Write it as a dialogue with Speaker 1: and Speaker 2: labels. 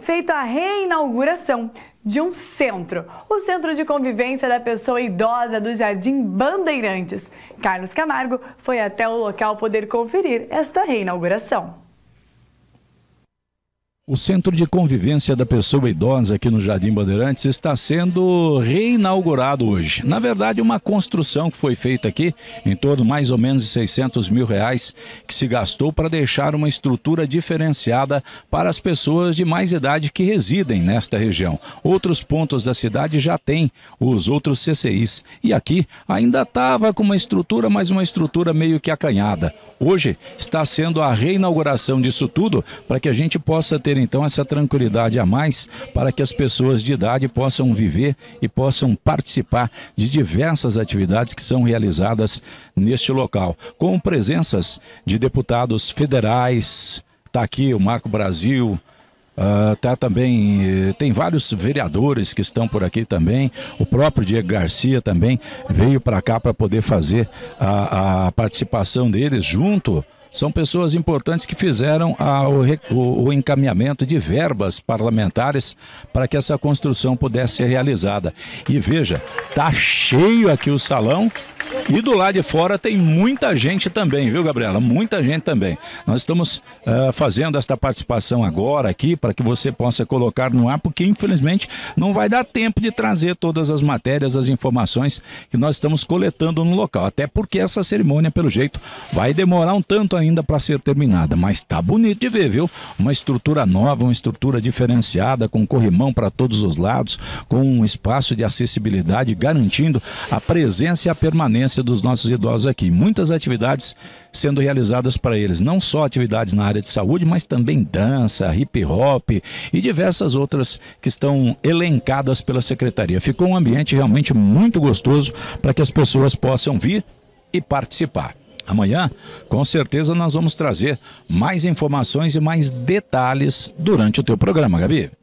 Speaker 1: feito a reinauguração de um centro, o Centro de Convivência da Pessoa Idosa do Jardim Bandeirantes. Carlos Camargo foi até o local poder conferir esta reinauguração.
Speaker 2: O Centro de Convivência da Pessoa Idosa aqui no Jardim Bandeirantes está sendo reinaugurado hoje. Na verdade, uma construção que foi feita aqui em torno mais ou menos de 600 mil reais que se gastou para deixar uma estrutura diferenciada para as pessoas de mais idade que residem nesta região. Outros pontos da cidade já têm os outros CCIs e aqui ainda estava com uma estrutura, mas uma estrutura meio que acanhada. Hoje está sendo a reinauguração disso tudo para que a gente possa ter então essa tranquilidade a mais para que as pessoas de idade possam viver e possam participar de diversas atividades que são realizadas neste local, com presenças de deputados federais, está aqui o Marco Brasil, Uh, tá também eh, tem vários vereadores que estão por aqui também o próprio Diego Garcia também veio para cá para poder fazer a, a participação deles junto são pessoas importantes que fizeram a, o, o, encaminhamento de verbas parlamentares para que essa construção pudesse ser realizada. E veja, tá cheio aqui o salão e do lado de fora tem muita gente também, viu, Gabriela? Muita gente também. Nós estamos uh, fazendo esta participação agora aqui para que você possa colocar no ar, porque infelizmente não vai dar tempo de trazer todas as matérias, as informações que nós estamos coletando no local. Até porque essa cerimônia, pelo jeito, vai demorar um tanto ainda para ser terminada. Mas está bonito de ver, viu? Uma estrutura nova, uma estrutura diferenciada, com corrimão para todos os lados, com um espaço de acessibilidade garantindo a presença e a permanência permanência dos nossos idosos aqui. Muitas atividades sendo realizadas para eles, não só atividades na área de saúde, mas também dança, hip hop e diversas outras que estão elencadas pela secretaria. Ficou um ambiente realmente muito gostoso para que as pessoas possam vir e participar. Amanhã, com certeza, nós vamos trazer mais informações e mais detalhes durante o teu programa, Gabi.